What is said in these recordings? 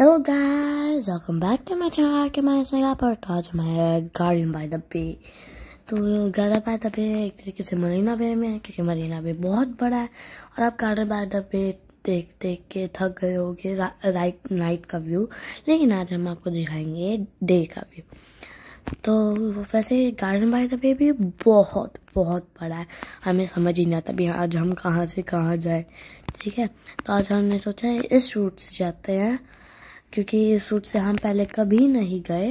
Hello guys welcome back to my channel के मैं यहाँ पर तो आज हमारे गार्डन बाय द बे तो गार्डन बाय द बे एक तरीके से मरीना बे में है क्योंकि मरीना बे बहुत बड़ा है और आप गार्डन बाय द बे देख देख के थक गए होगे रा, राइट नाइट का व्यू लेकिन आज हम आपको दिखाएंगे डे का व्यू तो वैसे गार्डन बाय द बे भी बहुत बहुत बड़ा है हमें समझ ही नहीं आता भी आज हम कहाँ से कहाँ जाए ठीक है तो आज हमने सोचा है इस रूट से जाते हैं क्योंकि इस रूट से हम पहले कभी नहीं गए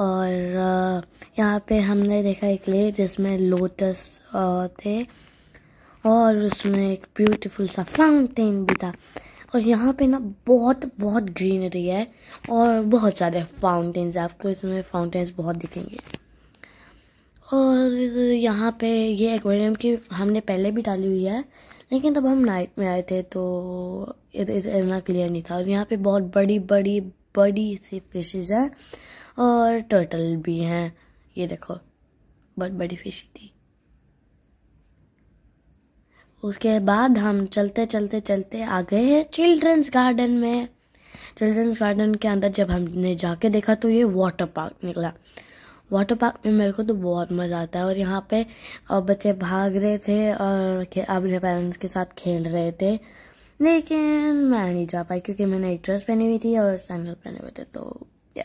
और यहाँ पे हमने देखा एक लेक जिसमें लोटस थे और उसमें एक ब्यूटीफुल सा फाउंटेन भी था और यहाँ पे ना बहुत बहुत ग्रीनरी है और बहुत सारे फाउंटेन्स आपको इसमें फाउंटेन्स बहुत दिखेंगे और यहाँ पे ये एक्वेरियम की हमने पहले भी डाली हुई है लेकिन तब हम नाइट में आए थे तो, तो इतना क्लियर नहीं था और यहाँ पे बहुत बड़ी बड़ी बड़ी सी फिशेज हैं और टर्टल भी हैं ये देखो बहुत बड़ी फिश थी उसके बाद हम चलते चलते चलते आ गए हैं चिल्ड्रंस गार्डन में चिल्ड्रंस गार्डन के अंदर जब हमने जाके देखा तो ये वाटर पार्क निकला वाटर पार्क में मेरे को तो बहुत मज़ा आता है और यहाँ पे और बच्चे भाग रहे थे और अपने पेरेंट्स के साथ खेल रहे थे लेकिन मैं नहीं जा पाई क्योंकि मैंने एक ड्रेस पहनी हुई थी और सैंडल पहने हुए थे तो या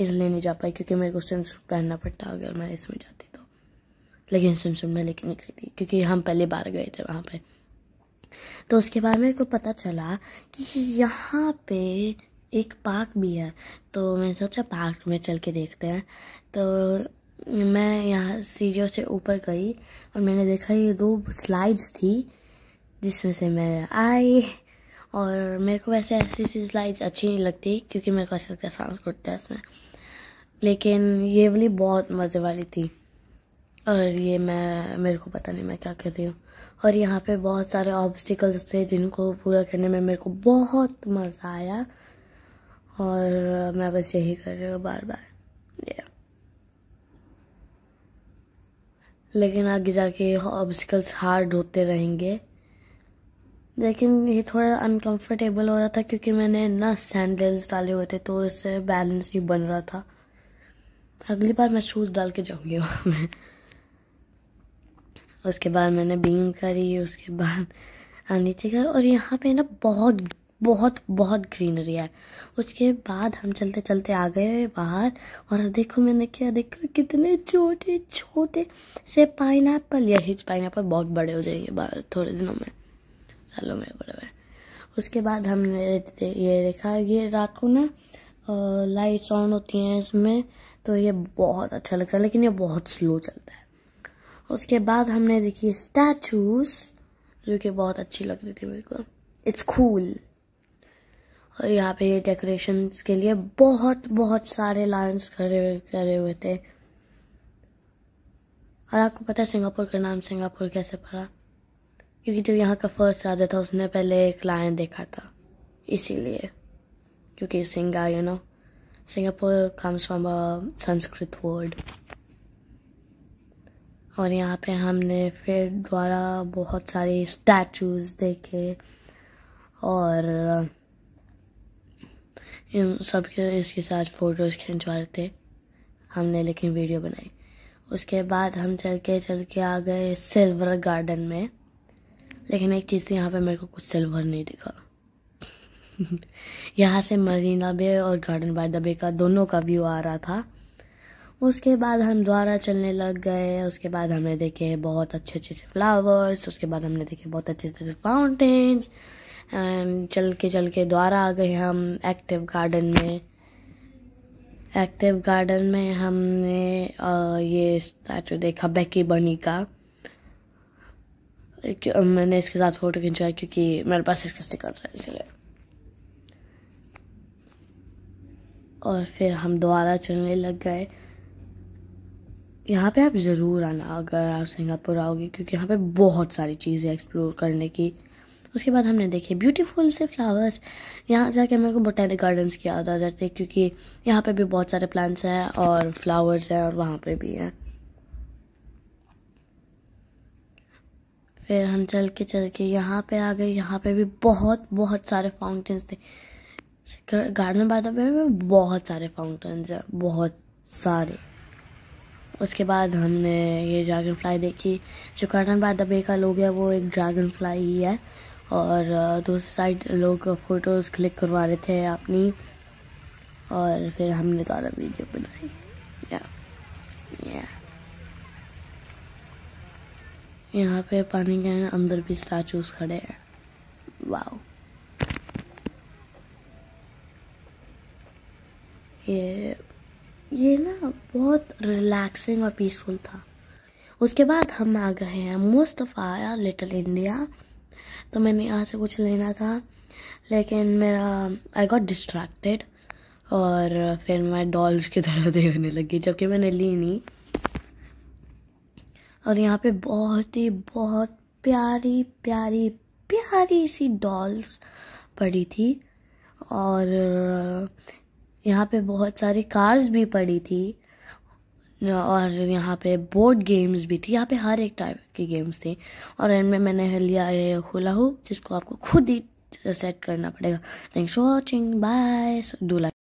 इसलिए नहीं जा पाई क्योंकि मेरे को सूट पहनना पड़ता अगर मैं इसमें जाती तो लेकिन सूट में लेके निकली थी क्योंकि हम पहली बार गए थे वहाँ पर तो उसके बाद मेरे को पता चला कि यहाँ पे एक पार्क भी है तो मैंने सोचा पार्क में चल के देखते हैं तो मैं यहाँ सीढ़ियों से ऊपर गई और मैंने देखा ये दो स्लाइड्स थी जिसमें से मैं आई और मेरे को वैसे ऐसी ऐसी स्लाइड्स अच्छी नहीं लगती क्योंकि मेरे को ऐसा लगता है सांस घुटता है इसमें लेकिन ये वाली बहुत मज़े वाली थी और ये मैं मेरे को पता नहीं मैं क्या कर रही हूँ और यहाँ पे बहुत सारे ऑब्स्टिकल्स थे जिनको पूरा करने में मेरे को बहुत मज़ा आया और मैं बस यही कर रही हूँ बार बार ये लेकिन आगे जाके ऑब्स्टिकल्स हार्ड होते रहेंगे लेकिन ये थोड़ा अनकंफर्टेबल हो रहा था क्योंकि मैंने ना सैंडल्स डाले हुए थे तो इससे बैलेंस नहीं बन रहा था अगली बार मैं शूज़ डाल के जाऊँगी वहाँ में उसके बाद मैंने बीम करी उसके बाद हाँ, नीचे गए और यहाँ पे ना बहुत बहुत बहुत ग्रीनरी है उसके बाद हम चलते चलते आ गए बाहर और देखो मैंने क्या देखा कितने छोटे छोटे से पाइन एप्पल या हिच पाइन एप्पल बहुत बड़े हो जाएंगे थोड़े दिनों में सालों में बड़े हुए उसके बाद हमने ये देखा ये रात को ना लाइट्स ऑन होती हैं इसमें तो ये बहुत अच्छा लगता है लेकिन ये बहुत स्लो चलता है उसके बाद हमने देखी स्टैचूज जो कि बहुत अच्छी लग रही थी मेरे को इट्स कूल cool. और यहाँ पे ये के लिए बहुत बहुत सारे लाइन्स खड़े करे हुए थे और आपको पता है सिंगापुर का नाम सिंगापुर कैसे पड़ा क्योंकि जो यहाँ का फर्स्ट राजा था उसने पहले एक लाइन देखा था इसीलिए क्योंकि सिंगा you know Singapore comes from a Sanskrit word और यहाँ पे हमने फिर द्वारा बहुत सारे स्टैचूज देखे और इन सब के इसके साथ फ़ोटोज़ खिंचवाए थे हमने लेकिन वीडियो बनाई उसके बाद हम चल के चल के आ गए सिल्वर गार्डन में लेकिन एक चीज़ थी तो यहाँ पे मेरे को कुछ सिल्वर नहीं दिखा यहाँ से मरीना बे और गार्डन बाय द बे का दोनों का व्यू आ रहा था उसके बाद हम द्वारा चलने लग गए उसके बाद हमने देखे बहुत अच्छे अच्छे से फ्लावर्स उसके बाद हमने देखे बहुत अच्छे अच्छे से फाउंटेन्स एंड चल के चल के द्वारा आ गए हम एक्टिव गार्डन में एक्टिव गार्डन में हमने ये स्टैचू देखा बेकी बनी का मैंने इसके साथ फ़ोटो खिंचवाया क्योंकि मेरे पास इसका स्टिकर था इसलिए और फिर हम दोबारा चलने लग गए यहाँ पे आप ज़रूर आना अगर आप सिंगापुर आओगे क्योंकि यहाँ पे बहुत सारी चीज़ें एक्सप्लोर करने की उसके बाद हमने देखे ब्यूटीफुल से फ्लावर्स यहाँ जाके मेरे को बोटैनिक गार्डन्स की याद आ जाती है क्योंकि यहाँ पे भी बहुत सारे प्लांट्स हैं और फ्लावर्स हैं और वहाँ पे भी हैं फिर हम चल के चल के यहाँ पे आ गए यहाँ पे भी बहुत बहुत सारे फाउंटेन्स थे गार्डन बाधा में बहुत सारे फाउंटेन्स हैं बहुत सारे उसके बाद हमने ये ड्रैगन फ्लाई देखी जो कार्टन बाय द बे का लोग है वो एक ड्रैगन फ्लाई ही है और दूसरी साइड लोग फ़ोटोज़ क्लिक करवा रहे थे अपनी और फिर हमने दोबारा वीडियो तो बनाई यहाँ पे पानी के अंदर भी स्टैचूज खड़े हैं वाओ ये ये ना बहुत रिलैक्सिंग और पीसफुल था उसके बाद हम आ गए हैं most of our little India तो मैंने यहाँ से कुछ लेना था लेकिन मेरा आई गॉट डिस्ट्रैक्टेड और फिर मैं डॉल्स की तरह देखने लगी जबकि मैंने ली नहीं और यहाँ पे बहुत ही बहुत प्यारी प्यारी प्यारी सी डॉल्स पड़ी थी और यहाँ पे बहुत सारी कार्स भी पड़ी थी और यहाँ पे बोर्ड गेम्स भी थी यहाँ पे हर एक टाइप की गेम्स थी और इनमें मैंने लिया है खुला हु जिसको आपको खुद ही सेट करना पड़ेगा thanks for watching bye do like